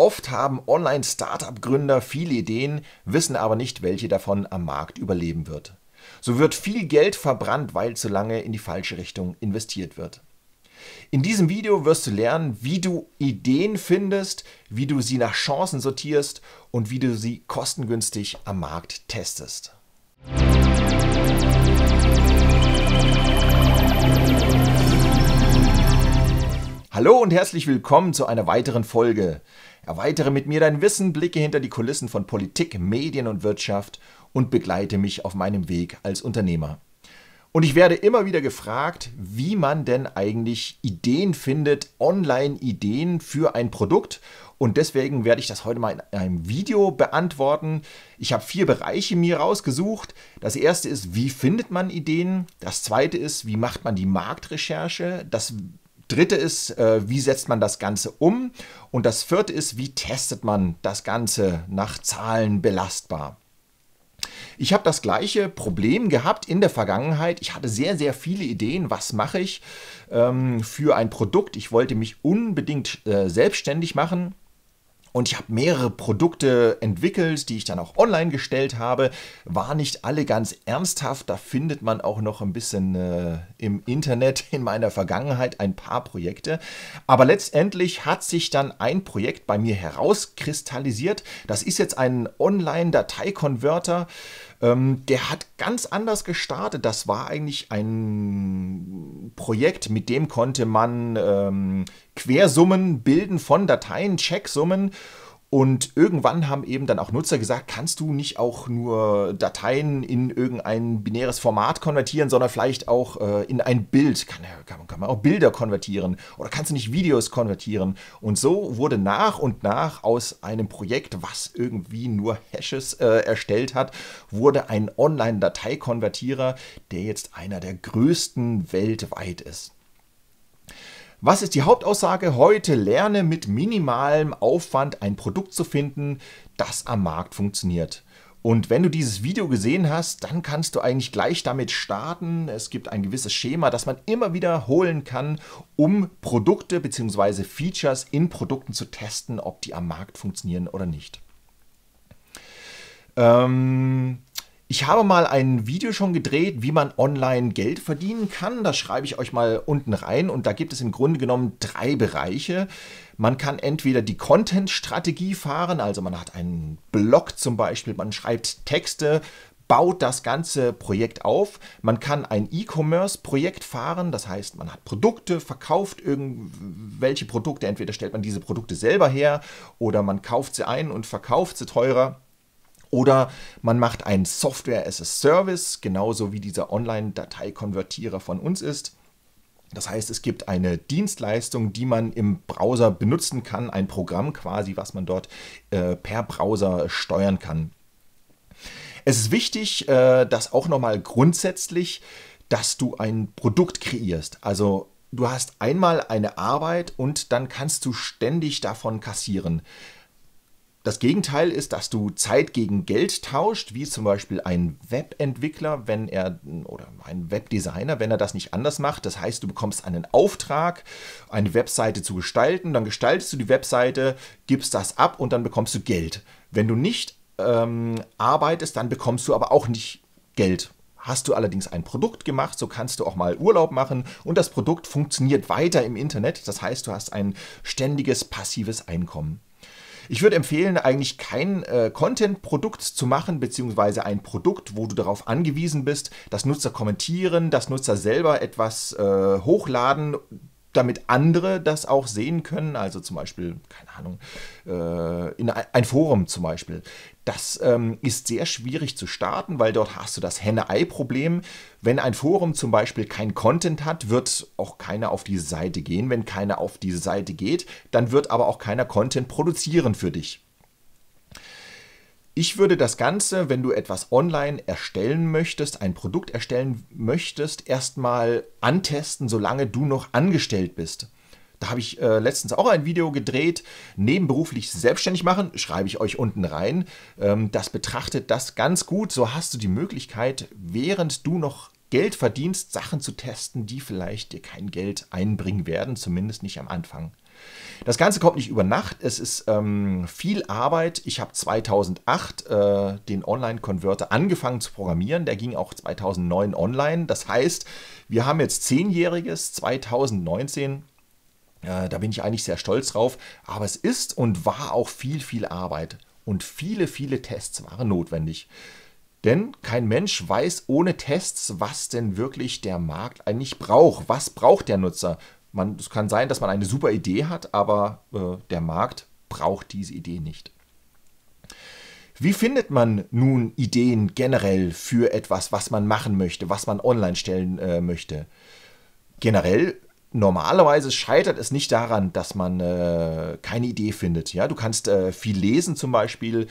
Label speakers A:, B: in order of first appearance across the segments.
A: Oft haben Online-Startup-Gründer viele Ideen, wissen aber nicht, welche davon am Markt überleben wird. So wird viel Geld verbrannt, weil zu lange in die falsche Richtung investiert wird. In diesem Video wirst du lernen, wie du Ideen findest, wie du sie nach Chancen sortierst und wie du sie kostengünstig am Markt testest. Hallo und herzlich willkommen zu einer weiteren Folge. Erweitere mit mir dein Wissen, blicke hinter die Kulissen von Politik, Medien und Wirtschaft und begleite mich auf meinem Weg als Unternehmer. Und ich werde immer wieder gefragt, wie man denn eigentlich Ideen findet, Online-Ideen für ein Produkt. Und deswegen werde ich das heute mal in einem Video beantworten. Ich habe vier Bereiche mir rausgesucht. Das erste ist, wie findet man Ideen? Das zweite ist, wie macht man die Marktrecherche? Das dritte ist, äh, wie setzt man das Ganze um? Und das vierte ist, wie testet man das Ganze nach Zahlen belastbar? Ich habe das gleiche Problem gehabt in der Vergangenheit. Ich hatte sehr, sehr viele Ideen, was mache ich ähm, für ein Produkt. Ich wollte mich unbedingt äh, selbstständig machen und ich habe mehrere Produkte entwickelt, die ich dann auch online gestellt habe. War nicht alle ganz ernsthaft. Da findet man auch noch ein bisschen äh, im Internet in meiner Vergangenheit ein paar Projekte. Aber letztendlich hat sich dann ein Projekt bei mir herauskristallisiert. Das ist jetzt ein Online-Dateikonverter. Ähm, der hat ganz anders gestartet. Das war eigentlich ein Projekt, mit dem konnte man ähm, Quersummen bilden von Dateien, Checksummen. Und irgendwann haben eben dann auch Nutzer gesagt, kannst du nicht auch nur Dateien in irgendein binäres Format konvertieren, sondern vielleicht auch äh, in ein Bild. Kann, kann, kann, man auch Bilder konvertieren oder kannst du nicht Videos konvertieren? Und so wurde nach und nach aus einem Projekt, was irgendwie nur Hashes äh, erstellt hat, wurde ein Online-Dateikonvertierer, der jetzt einer der größten weltweit ist. Was ist die Hauptaussage? Heute lerne mit minimalem Aufwand ein Produkt zu finden, das am Markt funktioniert. Und wenn du dieses Video gesehen hast, dann kannst du eigentlich gleich damit starten. Es gibt ein gewisses Schema, das man immer wiederholen kann, um Produkte bzw. Features in Produkten zu testen, ob die am Markt funktionieren oder nicht. Ähm, ich habe mal ein Video schon gedreht, wie man online Geld verdienen kann. Das schreibe ich euch mal unten rein. Und da gibt es im Grunde genommen drei Bereiche. Man kann entweder die Content-Strategie fahren, also man hat einen Blog zum Beispiel, man schreibt Texte, baut das ganze Projekt auf. Man kann ein E-Commerce-Projekt fahren, das heißt, man hat Produkte, verkauft irgendwelche Produkte. Entweder stellt man diese Produkte selber her oder man kauft sie ein und verkauft sie teurer. Oder man macht ein Software as a Service, genauso wie dieser Online-Dateikonvertierer von uns ist. Das heißt, es gibt eine Dienstleistung, die man im Browser benutzen kann, ein Programm quasi, was man dort äh, per Browser steuern kann. Es ist wichtig, äh, dass auch nochmal grundsätzlich, dass du ein Produkt kreierst. Also du hast einmal eine Arbeit und dann kannst du ständig davon kassieren. Das Gegenteil ist, dass du Zeit gegen Geld tauscht, wie zum Beispiel ein Webentwickler, wenn er oder ein Webdesigner, wenn er das nicht anders macht. Das heißt, du bekommst einen Auftrag, eine Webseite zu gestalten, dann gestaltest du die Webseite, gibst das ab und dann bekommst du Geld. Wenn du nicht ähm, arbeitest, dann bekommst du aber auch nicht Geld. Hast du allerdings ein Produkt gemacht, so kannst du auch mal Urlaub machen und das Produkt funktioniert weiter im Internet. Das heißt, du hast ein ständiges passives Einkommen. Ich würde empfehlen, eigentlich kein äh, Content-Produkt zu machen, beziehungsweise ein Produkt, wo du darauf angewiesen bist, dass Nutzer kommentieren, dass Nutzer selber etwas äh, hochladen, damit andere das auch sehen können. Also zum Beispiel, keine Ahnung, äh, in ein Forum zum Beispiel. Das ähm, ist sehr schwierig zu starten, weil dort hast du das Henne-Ei-Problem. Wenn ein Forum zum Beispiel kein Content hat, wird auch keiner auf diese Seite gehen. Wenn keiner auf diese Seite geht, dann wird aber auch keiner Content produzieren für dich. Ich würde das Ganze, wenn du etwas online erstellen möchtest, ein Produkt erstellen möchtest, erstmal antesten, solange du noch angestellt bist. Da habe ich äh, letztens auch ein Video gedreht, nebenberuflich selbstständig machen, schreibe ich euch unten rein. Ähm, das betrachtet das ganz gut. So hast du die Möglichkeit, während du noch Geld verdienst, Sachen zu testen, die vielleicht dir kein Geld einbringen werden, zumindest nicht am Anfang. Das Ganze kommt nicht über Nacht, es ist ähm, viel Arbeit. Ich habe 2008 äh, den Online-Converter angefangen zu programmieren, der ging auch 2009 online. Das heißt, wir haben jetzt zehnjähriges 2019 äh, da bin ich eigentlich sehr stolz drauf. Aber es ist und war auch viel, viel Arbeit. Und viele, viele Tests waren notwendig. Denn kein Mensch weiß ohne Tests, was denn wirklich der Markt eigentlich braucht. Was braucht der Nutzer? Man, es kann sein, dass man eine super Idee hat, aber äh, der Markt braucht diese Idee nicht. Wie findet man nun Ideen generell für etwas, was man machen möchte, was man online stellen äh, möchte? Generell, normalerweise scheitert es nicht daran, dass man äh, keine Idee findet. Ja, du kannst äh, viel lesen zum Beispiel.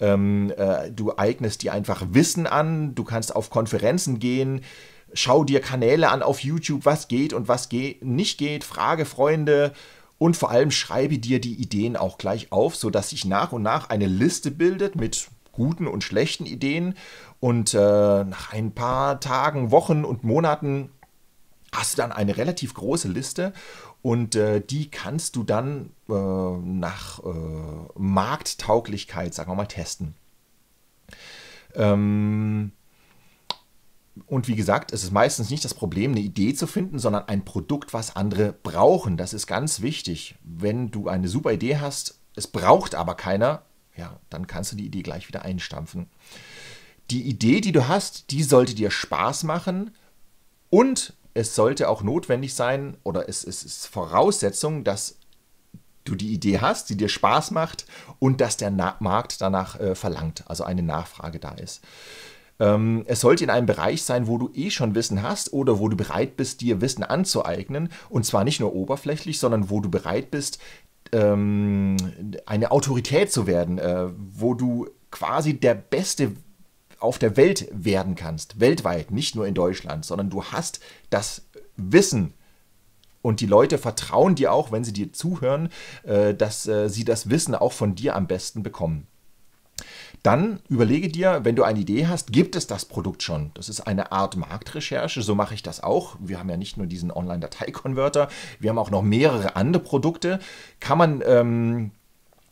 A: Ähm, äh, du eignest dir einfach Wissen an, du kannst auf Konferenzen gehen, Schau dir Kanäle an auf YouTube, was geht und was ge nicht geht. Frage Freunde und vor allem schreibe dir die Ideen auch gleich auf, sodass sich nach und nach eine Liste bildet mit guten und schlechten Ideen. Und äh, nach ein paar Tagen, Wochen und Monaten hast du dann eine relativ große Liste und äh, die kannst du dann äh, nach äh, Markttauglichkeit, sagen wir mal, testen. Ähm, und wie gesagt, es ist meistens nicht das Problem, eine Idee zu finden, sondern ein Produkt, was andere brauchen. Das ist ganz wichtig. Wenn du eine super Idee hast, es braucht aber keiner, ja, dann kannst du die Idee gleich wieder einstampfen. Die Idee, die du hast, die sollte dir Spaß machen und es sollte auch notwendig sein oder es, es ist Voraussetzung, dass du die Idee hast, die dir Spaß macht und dass der Na Markt danach äh, verlangt, also eine Nachfrage da ist. Ähm, es sollte in einem Bereich sein, wo du eh schon Wissen hast oder wo du bereit bist, dir Wissen anzueignen. Und zwar nicht nur oberflächlich, sondern wo du bereit bist, ähm, eine Autorität zu werden, äh, wo du quasi der beste auf der Welt werden kannst, weltweit, nicht nur in Deutschland, sondern du hast das Wissen und die Leute vertrauen dir auch, wenn sie dir zuhören, äh, dass äh, sie das Wissen auch von dir am besten bekommen dann überlege dir, wenn du eine Idee hast, gibt es das Produkt schon? Das ist eine Art Marktrecherche, so mache ich das auch. Wir haben ja nicht nur diesen Online-Datei-Converter, wir haben auch noch mehrere andere Produkte. Kann man... Ähm,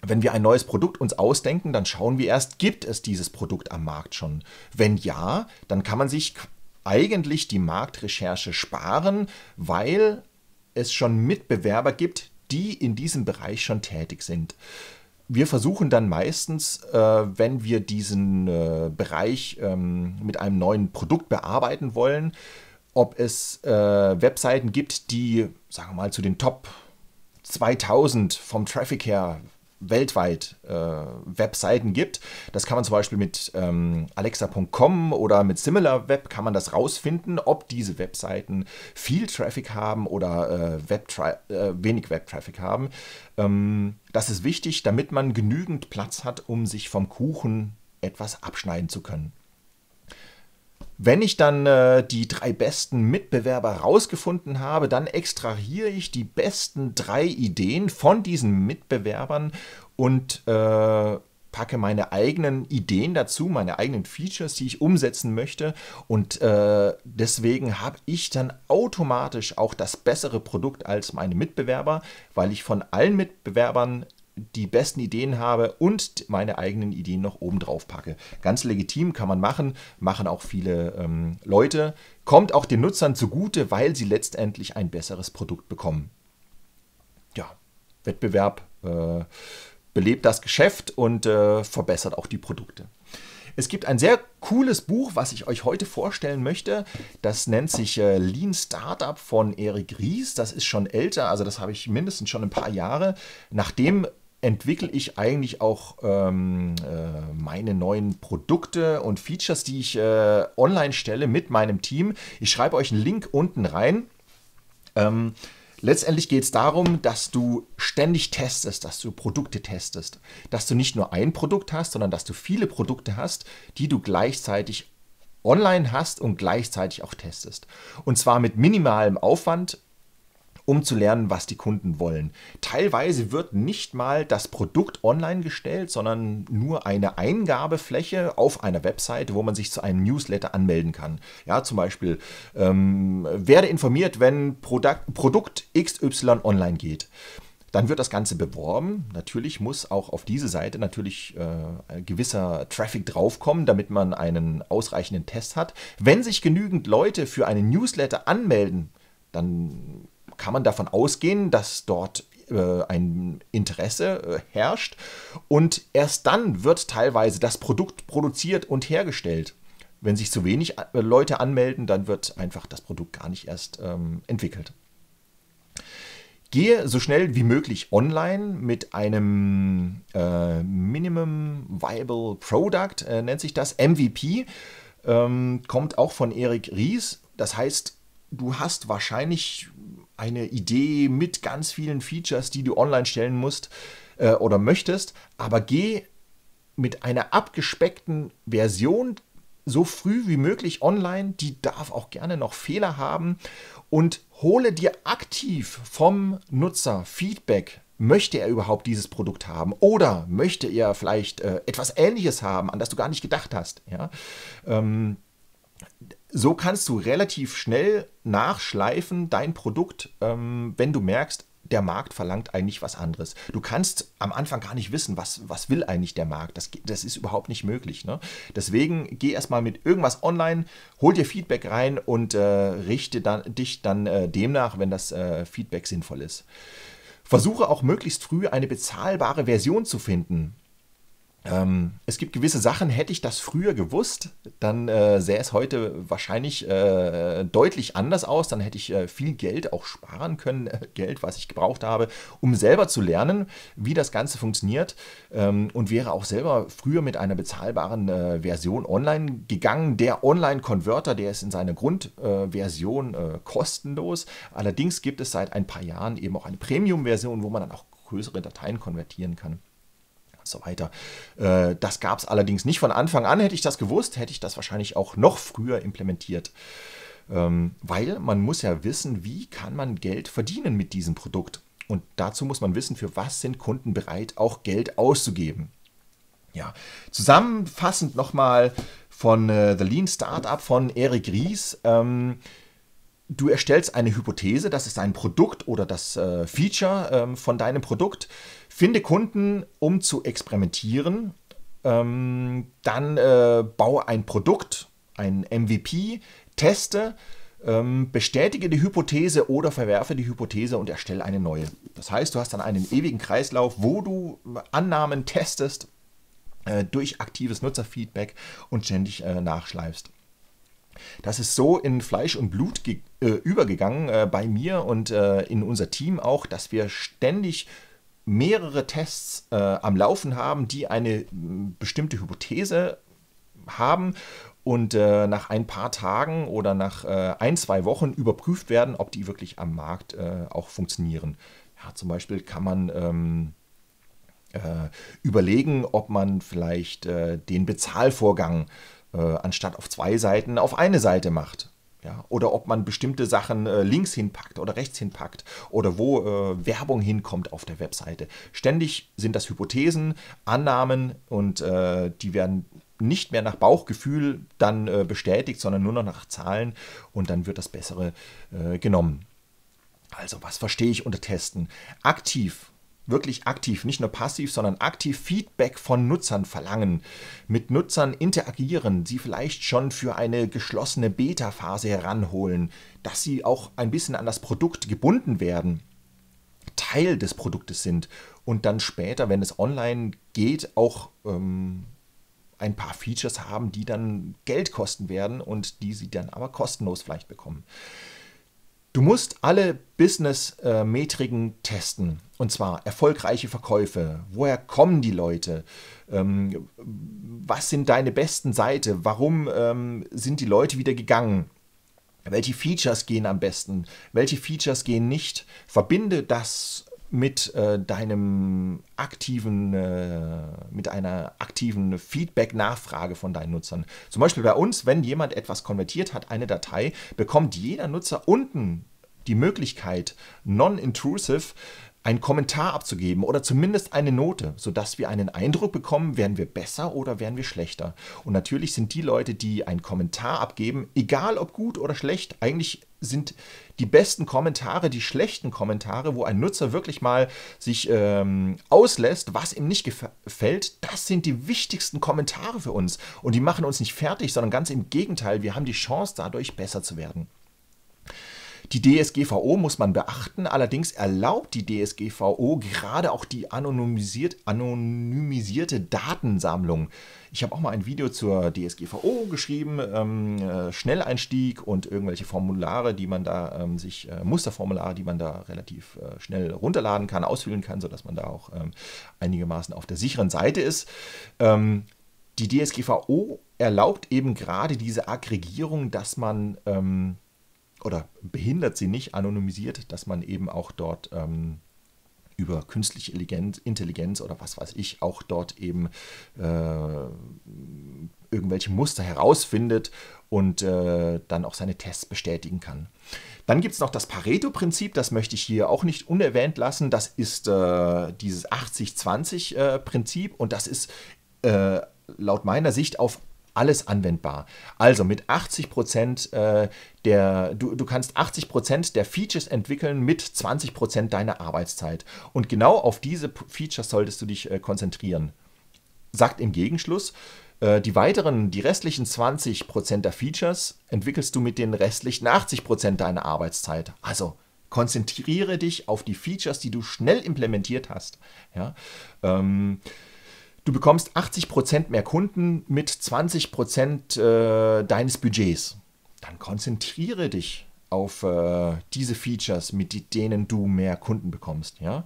A: wenn wir ein neues Produkt uns ausdenken, dann schauen wir erst, gibt es dieses Produkt am Markt schon? Wenn ja, dann kann man sich eigentlich die Marktrecherche sparen, weil es schon Mitbewerber gibt, die in diesem Bereich schon tätig sind wir versuchen dann meistens, äh, wenn wir diesen äh, Bereich ähm, mit einem neuen Produkt bearbeiten wollen, ob es äh, Webseiten gibt, die, sagen wir mal, zu den Top 2000 vom Traffic her weltweit äh, Webseiten gibt. Das kann man zum Beispiel mit ähm, alexa.com oder mit SimilarWeb kann man das rausfinden, ob diese Webseiten viel Traffic haben oder äh, Web äh, wenig Web-Traffic haben. Ähm, das ist wichtig, damit man genügend Platz hat, um sich vom Kuchen etwas abschneiden zu können. Wenn ich dann äh, die drei besten Mitbewerber rausgefunden habe, dann extrahiere ich die besten drei Ideen von diesen Mitbewerbern und äh, packe meine eigenen Ideen dazu, meine eigenen Features, die ich umsetzen möchte. Und äh, deswegen habe ich dann automatisch auch das bessere Produkt als meine Mitbewerber, weil ich von allen Mitbewerbern die besten Ideen habe und meine eigenen Ideen noch oben drauf packe. Ganz legitim kann man machen, machen auch viele ähm, Leute. Kommt auch den Nutzern zugute, weil sie letztendlich ein besseres Produkt bekommen. Ja, Wettbewerb äh, belebt das Geschäft und äh, verbessert auch die Produkte. Es gibt ein sehr cooles Buch, was ich euch heute vorstellen möchte. Das nennt sich äh, Lean Startup von Erik Ries. Das ist schon älter, also das habe ich mindestens schon ein paar Jahre. Nachdem entwickle ich eigentlich auch ähm, äh, meine neuen Produkte und Features, die ich äh, online stelle mit meinem Team. Ich schreibe euch einen Link unten rein. Ähm, letztendlich geht es darum, dass du ständig testest, dass du Produkte testest, dass du nicht nur ein Produkt hast, sondern dass du viele Produkte hast, die du gleichzeitig online hast und gleichzeitig auch testest. Und zwar mit minimalem Aufwand um zu lernen, was die Kunden wollen. Teilweise wird nicht mal das Produkt online gestellt, sondern nur eine Eingabefläche auf einer Webseite, wo man sich zu einem Newsletter anmelden kann. Ja, zum Beispiel ähm, werde informiert, wenn Produkt, Produkt XY online geht. Dann wird das Ganze beworben. Natürlich muss auch auf diese Seite natürlich äh, gewisser Traffic draufkommen, damit man einen ausreichenden Test hat. Wenn sich genügend Leute für einen Newsletter anmelden, dann kann man davon ausgehen, dass dort äh, ein Interesse äh, herrscht. Und erst dann wird teilweise das Produkt produziert und hergestellt. Wenn sich zu wenig äh, Leute anmelden, dann wird einfach das Produkt gar nicht erst ähm, entwickelt. Gehe so schnell wie möglich online mit einem äh, Minimum Viable Product, äh, nennt sich das, MVP, ähm, kommt auch von Erik Ries. Das heißt, du hast wahrscheinlich eine Idee mit ganz vielen Features, die du online stellen musst äh, oder möchtest, aber geh mit einer abgespeckten Version so früh wie möglich online, die darf auch gerne noch Fehler haben und hole dir aktiv vom Nutzer Feedback. Möchte er überhaupt dieses Produkt haben oder möchte er vielleicht äh, etwas Ähnliches haben, an das du gar nicht gedacht hast? Ja? Ähm, so kannst du relativ schnell nachschleifen dein Produkt, ähm, wenn du merkst, der Markt verlangt eigentlich was anderes. Du kannst am Anfang gar nicht wissen, was, was will eigentlich der Markt. Das, das ist überhaupt nicht möglich. Ne? Deswegen geh erstmal mit irgendwas online, hol dir Feedback rein und äh, richte dann, dich dann äh, demnach, wenn das äh, Feedback sinnvoll ist. Versuche auch möglichst früh eine bezahlbare Version zu finden. Ähm, es gibt gewisse Sachen, hätte ich das früher gewusst, dann äh, sähe es heute wahrscheinlich äh, deutlich anders aus. Dann hätte ich äh, viel Geld auch sparen können, äh, Geld, was ich gebraucht habe, um selber zu lernen, wie das Ganze funktioniert ähm, und wäre auch selber früher mit einer bezahlbaren äh, Version online gegangen. Der Online-Converter, der ist in seiner Grundversion äh, kostenlos. Allerdings gibt es seit ein paar Jahren eben auch eine Premium-Version, wo man dann auch größere Dateien konvertieren kann so weiter. Äh, das gab es allerdings nicht von Anfang an. Hätte ich das gewusst, hätte ich das wahrscheinlich auch noch früher implementiert. Ähm, weil man muss ja wissen, wie kann man Geld verdienen mit diesem Produkt. Und dazu muss man wissen, für was sind Kunden bereit, auch Geld auszugeben. Ja, zusammenfassend nochmal von äh, The Lean Startup von Eric Ries. Ähm, du erstellst eine Hypothese, das ist ein Produkt oder das äh, Feature ähm, von deinem Produkt. Finde Kunden, um zu experimentieren. Ähm, dann äh, baue ein Produkt, ein MVP, teste, ähm, bestätige die Hypothese oder verwerfe die Hypothese und erstelle eine neue. Das heißt, du hast dann einen ewigen Kreislauf, wo du Annahmen testest äh, durch aktives Nutzerfeedback und ständig äh, nachschleifst. Das ist so in Fleisch und Blut äh, übergegangen äh, bei mir und äh, in unser Team auch, dass wir ständig mehrere Tests äh, am Laufen haben, die eine bestimmte Hypothese haben und äh, nach ein paar Tagen oder nach äh, ein, zwei Wochen überprüft werden, ob die wirklich am Markt äh, auch funktionieren. Ja, zum Beispiel kann man ähm, äh, überlegen, ob man vielleicht äh, den Bezahlvorgang anstatt auf zwei Seiten auf eine Seite macht ja, oder ob man bestimmte Sachen äh, links hinpackt oder rechts hinpackt oder wo äh, Werbung hinkommt auf der Webseite. Ständig sind das Hypothesen, Annahmen und äh, die werden nicht mehr nach Bauchgefühl dann äh, bestätigt, sondern nur noch nach Zahlen und dann wird das Bessere äh, genommen. Also was verstehe ich unter Testen? Aktiv wirklich aktiv, nicht nur passiv, sondern aktiv Feedback von Nutzern verlangen, mit Nutzern interagieren, sie vielleicht schon für eine geschlossene Beta-Phase heranholen, dass sie auch ein bisschen an das Produkt gebunden werden, Teil des Produktes sind und dann später, wenn es online geht, auch ähm, ein paar Features haben, die dann Geld kosten werden und die sie dann aber kostenlos vielleicht bekommen. Du musst alle Business-Metriken testen. Und zwar erfolgreiche Verkäufe. Woher kommen die Leute? Ähm, was sind deine besten Seiten? Warum ähm, sind die Leute wieder gegangen? Welche Features gehen am besten? Welche Features gehen nicht? Verbinde das mit äh, deinem aktiven, äh, mit einer aktiven Feedback-Nachfrage von deinen Nutzern. Zum Beispiel bei uns, wenn jemand etwas konvertiert hat, eine Datei, bekommt jeder Nutzer unten die Möglichkeit, non-intrusive einen Kommentar abzugeben oder zumindest eine Note, sodass wir einen Eindruck bekommen, werden wir besser oder werden wir schlechter. Und natürlich sind die Leute, die einen Kommentar abgeben, egal ob gut oder schlecht, eigentlich sind die besten Kommentare die schlechten Kommentare, wo ein Nutzer wirklich mal sich ähm, auslässt, was ihm nicht gefällt. Das sind die wichtigsten Kommentare für uns. Und die machen uns nicht fertig, sondern ganz im Gegenteil, wir haben die Chance dadurch besser zu werden. Die DSGVO muss man beachten, allerdings erlaubt die DSGVO gerade auch die anonymisiert, anonymisierte Datensammlung. Ich habe auch mal ein Video zur DSGVO geschrieben, ähm, äh, Schnelleinstieg und irgendwelche Formulare, die man da ähm, sich, äh, Musterformulare, die man da relativ äh, schnell runterladen kann, ausfüllen kann, sodass man da auch ähm, einigermaßen auf der sicheren Seite ist. Ähm, die DSGVO erlaubt eben gerade diese Aggregierung, dass man ähm, oder behindert sie nicht, anonymisiert, dass man eben auch dort ähm, über künstliche Intelligenz oder was weiß ich auch dort eben äh, irgendwelche Muster herausfindet und äh, dann auch seine Tests bestätigen kann. Dann gibt es noch das Pareto-Prinzip, das möchte ich hier auch nicht unerwähnt lassen. Das ist äh, dieses 80-20-Prinzip äh, und das ist äh, laut meiner Sicht auf alles anwendbar. Also mit 80 Prozent äh, der, du, du kannst 80 Prozent der Features entwickeln mit 20 Prozent deiner Arbeitszeit. Und genau auf diese Features solltest du dich äh, konzentrieren. Sagt im Gegenschluss, äh, die weiteren, die restlichen 20 Prozent der Features entwickelst du mit den restlichen 80 Prozent deiner Arbeitszeit. Also konzentriere dich auf die Features, die du schnell implementiert hast. Ja. Ähm, du bekommst 80% mehr Kunden mit 20% äh, deines Budgets. Dann konzentriere dich auf äh, diese Features, mit denen du mehr Kunden bekommst. Ja?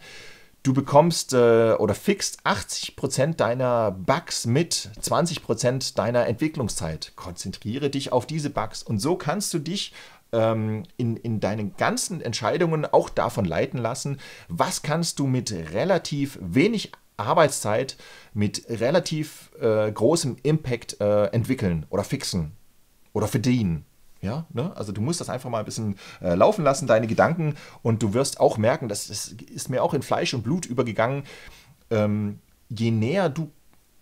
A: Du bekommst äh, oder fixst 80% deiner Bugs mit 20% deiner Entwicklungszeit. Konzentriere dich auf diese Bugs und so kannst du dich ähm, in, in deinen ganzen Entscheidungen auch davon leiten lassen, was kannst du mit relativ wenig Arbeitszeit mit relativ äh, großem Impact äh, entwickeln oder fixen oder verdienen. Ja, ne? Also du musst das einfach mal ein bisschen äh, laufen lassen, deine Gedanken, und du wirst auch merken, das, das ist mir auch in Fleisch und Blut übergegangen, ähm, je näher du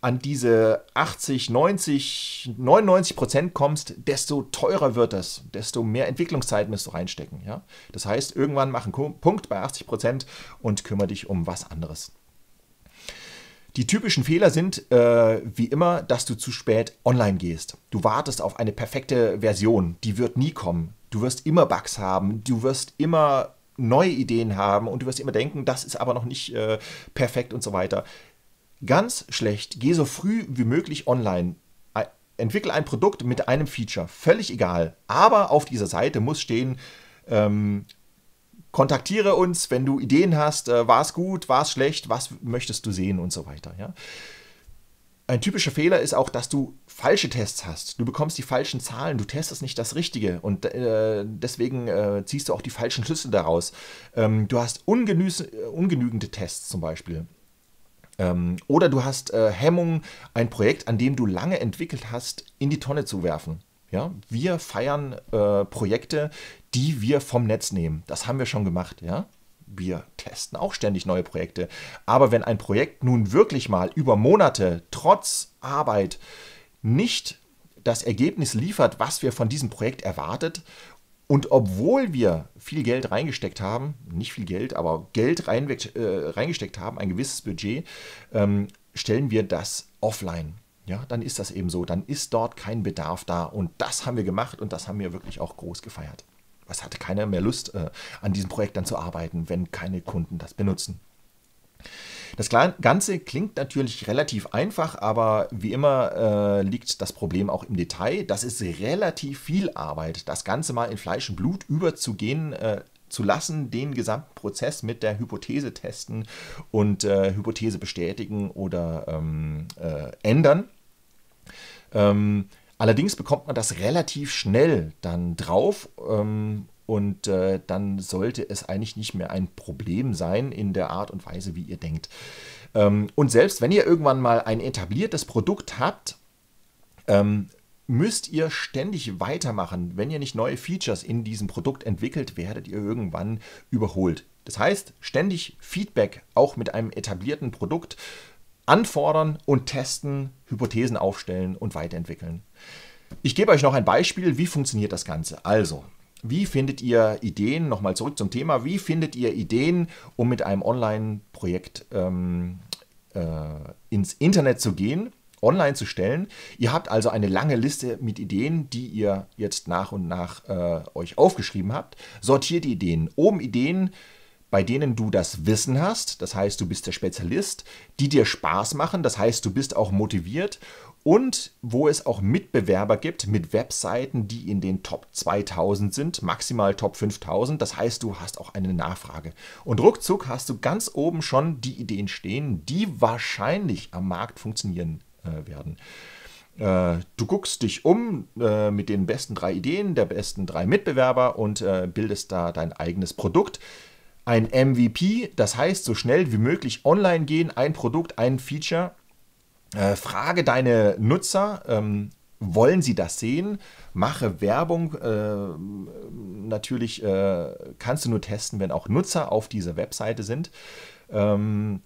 A: an diese 80, 90, 99 Prozent kommst, desto teurer wird das, desto mehr Entwicklungszeit musst du reinstecken. Ja? Das heißt, irgendwann mach einen Punkt bei 80 Prozent und kümmere dich um was anderes. Die typischen Fehler sind, äh, wie immer, dass du zu spät online gehst. Du wartest auf eine perfekte Version, die wird nie kommen. Du wirst immer Bugs haben, du wirst immer neue Ideen haben und du wirst immer denken, das ist aber noch nicht äh, perfekt und so weiter. Ganz schlecht, geh so früh wie möglich online. Entwickle ein Produkt mit einem Feature, völlig egal. Aber auf dieser Seite muss stehen, ähm, kontaktiere uns, wenn du Ideen hast, äh, war es gut, war es schlecht, was möchtest du sehen und so weiter. Ja? Ein typischer Fehler ist auch, dass du falsche Tests hast. Du bekommst die falschen Zahlen, du testest nicht das Richtige und äh, deswegen äh, ziehst du auch die falschen Schlüsse daraus. Ähm, du hast ungenügende Tests zum Beispiel. Ähm, oder du hast äh, Hemmungen, ein Projekt, an dem du lange entwickelt hast, in die Tonne zu werfen. Ja, wir feiern äh, Projekte, die wir vom Netz nehmen. Das haben wir schon gemacht. Ja, wir testen auch ständig neue Projekte. Aber wenn ein Projekt nun wirklich mal über Monate trotz Arbeit nicht das Ergebnis liefert, was wir von diesem Projekt erwartet, und obwohl wir viel Geld reingesteckt haben, nicht viel Geld, aber Geld rein, äh, reingesteckt haben, ein gewisses Budget, ähm, stellen wir das offline ja, dann ist das eben so. Dann ist dort kein Bedarf da. Und das haben wir gemacht und das haben wir wirklich auch groß gefeiert. Es hatte keiner mehr Lust, äh, an diesem Projekt dann zu arbeiten, wenn keine Kunden das benutzen. Das Ganze klingt natürlich relativ einfach, aber wie immer äh, liegt das Problem auch im Detail. Das ist relativ viel Arbeit. Das Ganze mal in Fleisch und Blut überzugehen, äh, zu lassen, den gesamten Prozess mit der Hypothese testen und äh, Hypothese bestätigen oder ähm, äh, ändern. Ähm, allerdings bekommt man das relativ schnell dann drauf ähm, und äh, dann sollte es eigentlich nicht mehr ein Problem sein in der Art und Weise, wie ihr denkt. Ähm, und selbst wenn ihr irgendwann mal ein etabliertes Produkt habt, ähm, müsst ihr ständig weitermachen. Wenn ihr nicht neue Features in diesem Produkt entwickelt, werdet ihr irgendwann überholt. Das heißt, ständig Feedback auch mit einem etablierten Produkt anfordern und testen, Hypothesen aufstellen und weiterentwickeln. Ich gebe euch noch ein Beispiel, wie funktioniert das Ganze. Also, wie findet ihr Ideen, nochmal zurück zum Thema, wie findet ihr Ideen, um mit einem Online-Projekt ähm, äh, ins Internet zu gehen? online zu stellen. Ihr habt also eine lange Liste mit Ideen, die ihr jetzt nach und nach äh, euch aufgeschrieben habt. Sortiert die Ideen. Oben Ideen, bei denen du das Wissen hast, das heißt, du bist der Spezialist, die dir Spaß machen, das heißt, du bist auch motiviert und wo es auch Mitbewerber gibt mit Webseiten, die in den Top 2000 sind, maximal Top 5000, das heißt, du hast auch eine Nachfrage. Und ruckzuck hast du ganz oben schon die Ideen stehen, die wahrscheinlich am Markt funktionieren äh, werden. Äh, du guckst dich um äh, mit den besten drei Ideen der besten drei Mitbewerber und bildest da dein eigenes Produkt. Ein MVP, das heißt so schnell wie möglich online gehen, ein Produkt, ein Feature. Frage deine Nutzer, ähm, wollen sie das sehen? Mache Werbung. Äh, natürlich äh, kannst du nur testen, wenn auch Nutzer auf dieser Webseite sind. Ähm,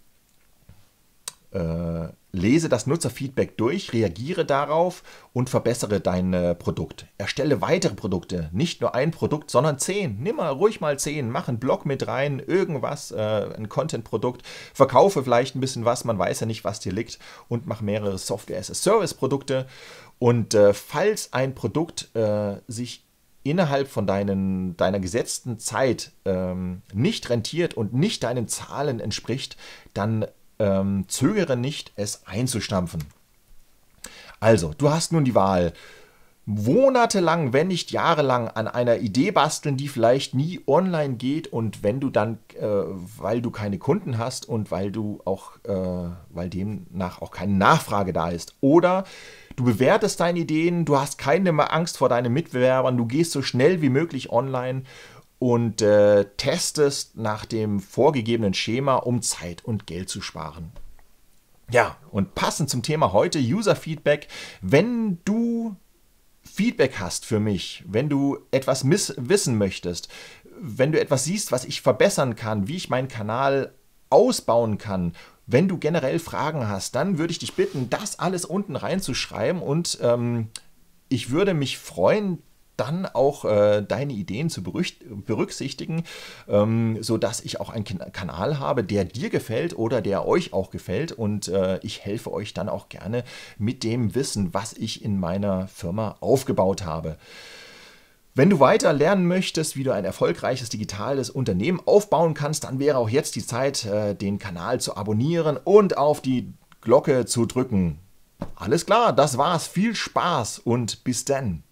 A: äh, lese das Nutzerfeedback durch, reagiere darauf und verbessere dein äh, Produkt. Erstelle weitere Produkte, nicht nur ein Produkt, sondern zehn. Nimm mal ruhig mal zehn, mach einen Blog mit rein, irgendwas, äh, ein Content-Produkt, verkaufe vielleicht ein bisschen was, man weiß ja nicht, was dir liegt und mach mehrere Software-as-a-Service-Produkte. Und äh, falls ein Produkt äh, sich innerhalb von deinen, deiner gesetzten Zeit ähm, nicht rentiert und nicht deinen Zahlen entspricht, dann ähm, zögere nicht, es einzustampfen. Also, du hast nun die Wahl. Monatelang, wenn nicht jahrelang, an einer Idee basteln, die vielleicht nie online geht und wenn du dann, äh, weil du keine Kunden hast und weil du auch, äh, weil demnach auch keine Nachfrage da ist. Oder du bewertest deine Ideen, du hast keine Angst vor deinen Mitbewerbern, du gehst so schnell wie möglich online und äh, testest nach dem vorgegebenen Schema, um Zeit und Geld zu sparen. Ja, und passend zum Thema heute User Feedback. Wenn du Feedback hast für mich, wenn du etwas wissen möchtest, wenn du etwas siehst, was ich verbessern kann, wie ich meinen Kanal ausbauen kann, wenn du generell Fragen hast, dann würde ich dich bitten, das alles unten reinzuschreiben und ähm, ich würde mich freuen, dann auch äh, deine Ideen zu berücksichtigen, ähm, sodass ich auch einen Kanal habe, der dir gefällt oder der euch auch gefällt. Und äh, ich helfe euch dann auch gerne mit dem Wissen, was ich in meiner Firma aufgebaut habe. Wenn du weiter lernen möchtest, wie du ein erfolgreiches digitales Unternehmen aufbauen kannst, dann wäre auch jetzt die Zeit, äh, den Kanal zu abonnieren und auf die Glocke zu drücken. Alles klar, das war's. Viel Spaß und bis dann.